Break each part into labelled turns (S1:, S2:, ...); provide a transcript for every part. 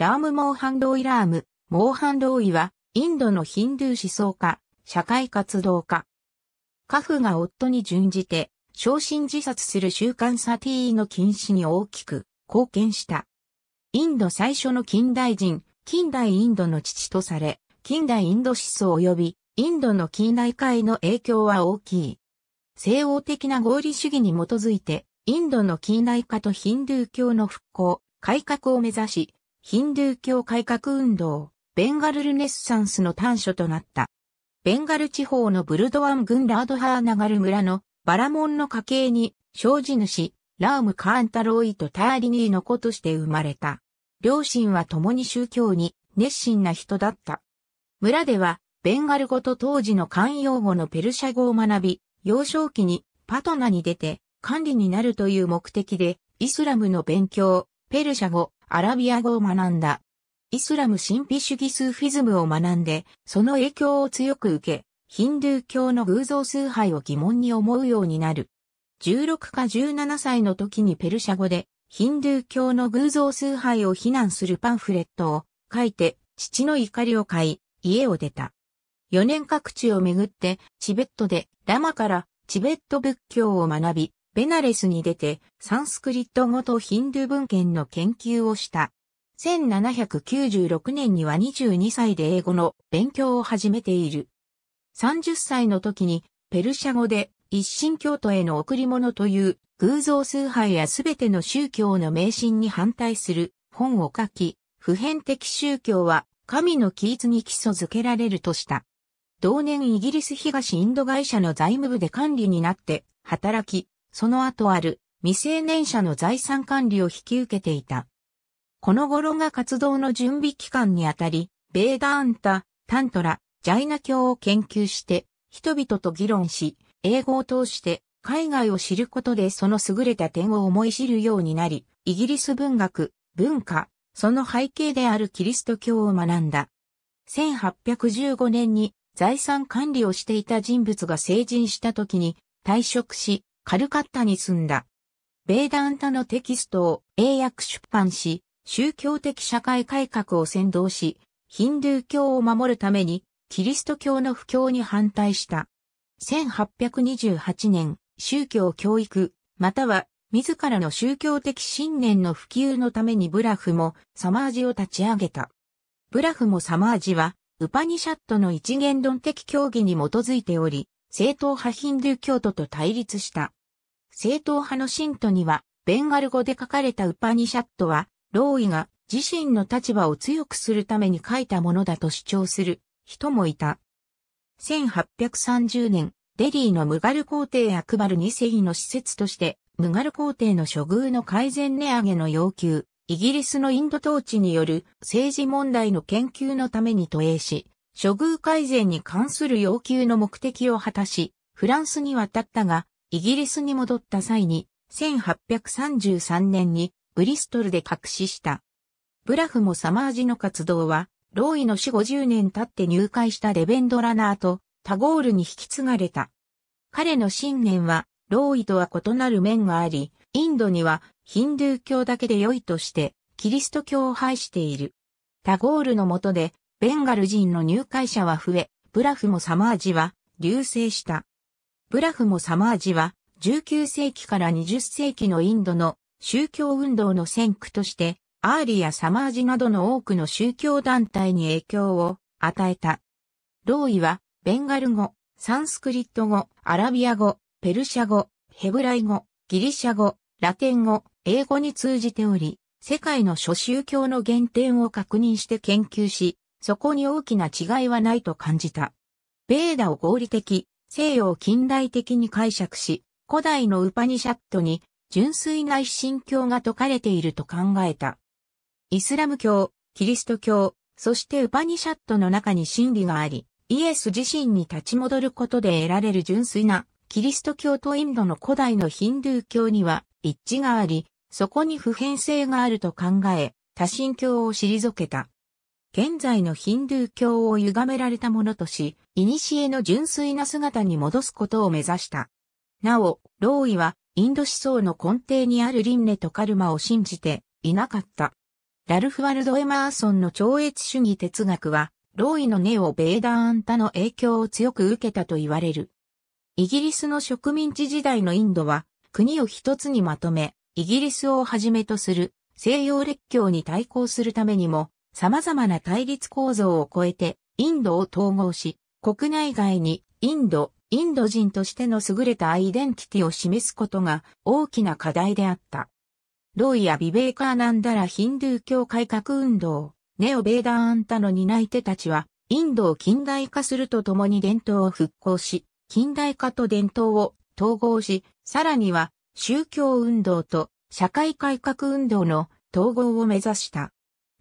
S1: ラーム・モーハンドイ・ラーム、モーハンドイは、インドのヒンドゥー思想家、社会活動家。家父が夫に準じて、昇進自殺する習慣サティーの禁止に大きく貢献した。インド最初の近代人、近代インドの父とされ、近代インド思想及び、インドの近代化への影響は大きい。西欧的な合理主義に基づいて、インドの近代化とヒンドゥー教の復興、改革を目指し、ヒンドゥー教改革運動、ベンガルルネッサンスの端緒となった。ベンガル地方のブルドワン軍ラードハーナガル村のバラモンの家系に、生じ主、ラーム・カーンタロイとターリニーの子として生まれた。両親は共に宗教に熱心な人だった。村では、ベンガル語と当時の慣用語のペルシャ語を学び、幼少期にパトナに出て管理になるという目的で、イスラムの勉強、ペルシャ語、アラビア語を学んだ。イスラム神秘主義スーフィズムを学んで、その影響を強く受け、ヒンドゥー教の偶像崇拝を疑問に思うようになる。16か17歳の時にペルシャ語で、ヒンドゥー教の偶像崇拝を非難するパンフレットを書いて、父の怒りを買い、家を出た。4年各地をめぐって、チベットで、ラマからチベット仏教を学び、ベナレスに出て、サンスクリット語とヒンドゥ文献の研究をした。1796年には22歳で英語の勉強を始めている。30歳の時にペルシャ語で一神教徒への贈り物という偶像崇拝やすべての宗教の迷信に反対する本を書き、普遍的宗教は神の規律に基礎づけられるとした。同年イギリス東インド会社の財務部で管理になって働き、その後ある未成年者の財産管理を引き受けていた。この頃が活動の準備期間にあたり、ベーダーンタ、タントラ、ジャイナ教を研究して、人々と議論し、英語を通して海外を知ることでその優れた点を思い知るようになり、イギリス文学、文化、その背景であるキリスト教を学んだ。1815年に財産管理をしていた人物が成人した時に退職し、カルカッタに住んだ。ベーダンタのテキストを英訳出版し、宗教的社会改革を先導し、ヒンドゥー教を守るために、キリスト教の布教に反対した。1828年、宗教教育、または自らの宗教的信念の普及のためにブラフもサマージを立ち上げた。ブラフもサマージは、ウパニシャットの一元論的教義に基づいており、正統派ヒンドゥー教徒と対立した。正統派の信徒には、ベンガル語で書かれたウパニシャットは、ローイが自身の立場を強くするために書いたものだと主張する人もいた。1830年、デリーのムガル皇帝アクバル二世の施設として、ムガル皇帝の処遇の改善値上げの要求、イギリスのインド統治による政治問題の研究のために投影し、処遇改善に関する要求の目的を果たし、フランスに渡ったが、イギリスに戻った際に、1833年にブリストルで隠しした。ブラフもサマージの活動は、ローイの死50年経って入会したレベンドラナーとタゴールに引き継がれた。彼の信念は、ローイとは異なる面があり、インドにはヒンドゥー教だけで良いとして、キリスト教を排している。タゴールの下で、ベンガル人の入会者は増え、ブラフもサマージは、流星した。ブラフもサマージは、19世紀から20世紀のインドの宗教運動の先駆として、アーリやサマージなどの多くの宗教団体に影響を与えた。ローイは、ベンガル語、サンスクリット語、アラビア語、ペルシャ語、ヘブライ語、ギリシャ語、ラテン語、英語に通じており、世界の諸宗教の原点を確認して研究し、そこに大きな違いはないと感じた。ベーダを合理的、西洋近代的に解釈し、古代のウパニシャットに純粋な一神教が説かれていると考えた。イスラム教、キリスト教、そしてウパニシャットの中に真理があり、イエス自身に立ち戻ることで得られる純粋なキリスト教とインドの古代のヒンドゥー教には一致があり、そこに普遍性があると考え、多神教を退けた。現在のヒンドゥー教を歪められたものとし、古の純粋な姿に戻すことを目指した。なお、ローイは、インド思想の根底にある輪廻とカルマを信じていなかった。ラルフ・ワルド・エマーソンの超越主義哲学は、ローイのネオ・ベーダー・アンタの影響を強く受けたと言われる。イギリスの植民地時代のインドは、国を一つにまとめ、イギリスをはじめとする西洋列強に対抗するためにも、様々な対立構造を超えてインドを統合し、国内外にインド、インド人としての優れたアイデンティティを示すことが大きな課題であった。ロイやビベーカーナンダラヒンドゥー教改革運動、ネオベーダーアンタの担い手たちは、インドを近代化するとともに伝統を復興し、近代化と伝統を統合し、さらには宗教運動と社会改革運動の統合を目指した。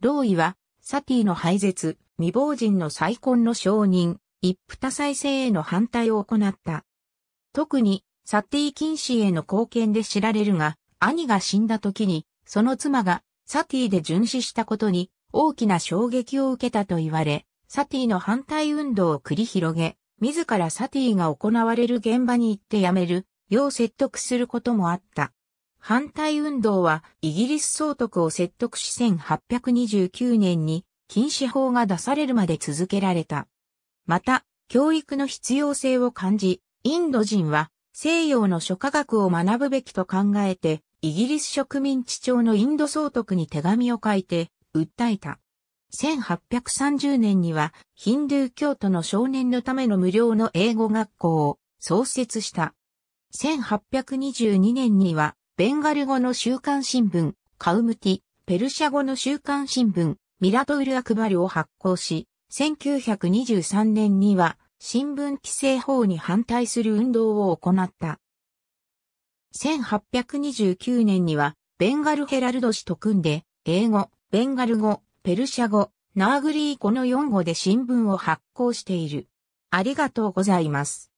S1: ローイはサティの廃絶、未亡人の再婚の承認、一夫多妻制への反対を行った。特に、サティ禁止への貢献で知られるが、兄が死んだ時に、その妻がサティで殉死したことに大きな衝撃を受けたと言われ、サティの反対運動を繰り広げ、自らサティが行われる現場に行って辞める、よう説得することもあった。反対運動はイギリス総督を説得し1829年に禁止法が出されるまで続けられた。また、教育の必要性を感じ、インド人は西洋の諸科学を学ぶべきと考えて、イギリス植民地長のインド総督に手紙を書いて、訴えた。1830年には、ヒンドゥー教徒の少年のための無料の英語学校を創設した。1822年には、ベンガル語の週刊新聞、カウムティ、ペルシャ語の週刊新聞、ミラトウル・アクバルを発行し、1923年には新聞規制法に反対する運動を行った。1829年にはベンガルヘラルド氏と組んで、英語、ベンガル語、ペルシャ語、ナーグリー語の4語で新聞を発行している。ありがとうございます。